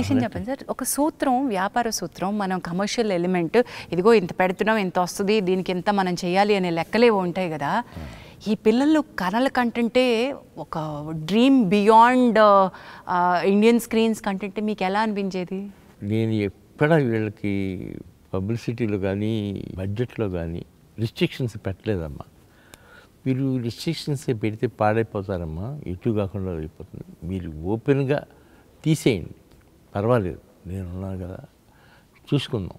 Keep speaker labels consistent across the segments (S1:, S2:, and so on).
S1: విషయం చెప్పండి సార్ ఒక సూత్రం వ్యాపార సూత్రం మనం కమర్షియల్ ఎలిమెంట్ ఇదిగో ఇంత పెడుతున్నాం ఇంత వస్తుంది దీనికి ఎంత మనం చేయాలి అనే లెక్కలే ఉంటాయి కదా ఈ పిల్లలు కనల కంటే ఒక డ్రీమ్ బియాండ్ ఇండియన్ స్క్రీన్స్ కంటే మీకు ఎలా అనిపించేది
S2: నేను ఎక్కడ వీళ్ళకి పబ్లిసిటీలో కానీ బడ్జెట్లో కానీ రిస్ట్రిక్షన్స్ పెట్టలేదమ్మా మీరు రిస్ట్రిక్షన్స్ పెడితే పాడైపోతారమ్మా ఇటు కాకుండా అయిపోతుంది మీరు ఓపెన్గా తీసేయండి परवाले నేను నగా చూసుకున్నాం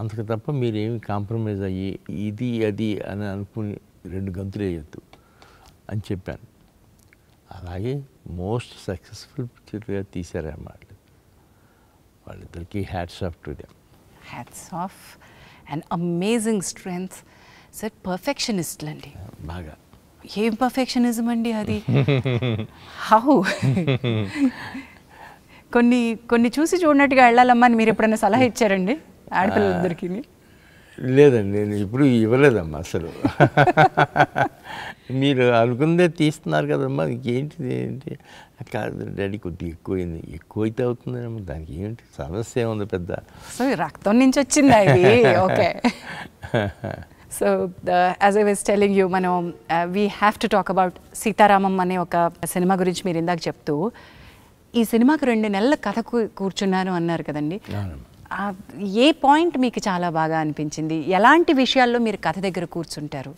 S2: అంతక తప్ప మీరు ఏమీ కాంప్రమైజ్ అయ్యే ఇది అది అని అనుకొని రెడ్ గంతలేయ్యిತ್ತು అని చెప్పాను అలాగే మోస్ట్ సక్సెస్ఫుల్ పిచ్ వియర్ తీసరేమాల్ వాలెటిల్ కి hats off to the
S1: hats off an amazing strength said perfectionist lundy bhaga ye perfectionism andi hari how కొన్ని కొన్ని చూసి చూడనట్టుగా వెళ్ళాలమ్మా అని మీరు ఎప్పుడైనా సలహా ఇచ్చారండి ఆడపిల్లలిద్దరికి
S2: లేదండి నేను ఇప్పుడు ఇవ్వలేదమ్మా అసలు మీరు అనుకుందే తీస్తున్నారు కదమ్మా ఇంకేంటిది ఏంటి కాదు డాడీ కొద్దిగా ఎక్కువైంది ఎక్కువ అయితే అవుతుందేమో దానికి ఏంటి సమస్య ఉంది పెద్ద
S1: సో రక్తం నుంచి వచ్చింది ఇది okay so as I was telling you మనం we have to talk about Sita Ramam అనే ఒక సినిమా గురించి మీరు ఇందాక చెప్తూ ఈ సినిమాకి రెండు నెలల కథ కూర్చున్నాను అన్నారు కదండి ఏ పాయింట్ మీకు చాలా బాగా అనిపించింది ఎలాంటి విషయాల్లో మీరు కథ దగ్గర కూర్చుంటారు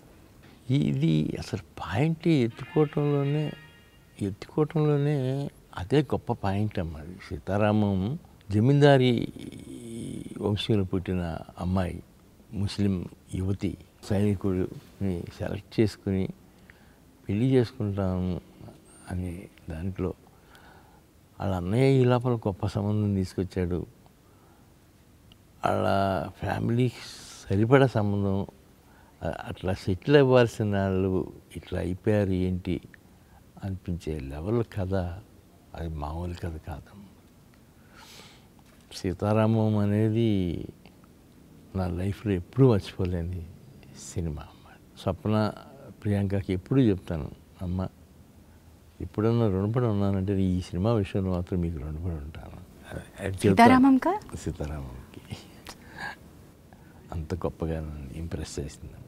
S2: ఇది అసలు పాయింట్ ఎత్తుకోవటంలోనే ఎత్తుకోవటంలోనే అదే గొప్ప పాయింట్ అమ్మ సీతారామం జమీందారి వంశంలో పుట్టిన అమ్మాయి ముస్లిం యువతి సైనికుడిని సెలెక్ట్ చేసుకుని పెళ్లి చేసుకుంటాము అనే దాంట్లో వాళ్ళ అన్నయ్య ఈ లోపల గొప్ప సంబంధం తీసుకొచ్చాడు వాళ్ళ ఫ్యామిలీ సరిపడా సంబంధం అట్లా సెటిల్ అవ్వాల్సిన వాళ్ళు ఇట్లా అయిపోయారు ఏంటి అనిపించే లెవెల్ కథ అది మామూలు కథ కాదు సీతారామం అనేది నా లైఫ్లో ఎప్పుడూ మర్చిపోలేని సినిమా స్వప్న ప్రియాంకకి ఎప్పుడూ చెప్తాను అమ్మ ఎప్పుడన్నా రుణపడి ఉన్నానంటే ఈ సినిమా విషయంలో మాత్రం మీకు రుణపడి ఉంటాను
S1: సీతారామంకి అంత గొప్పగా ఇంప్రెస్ చేసింది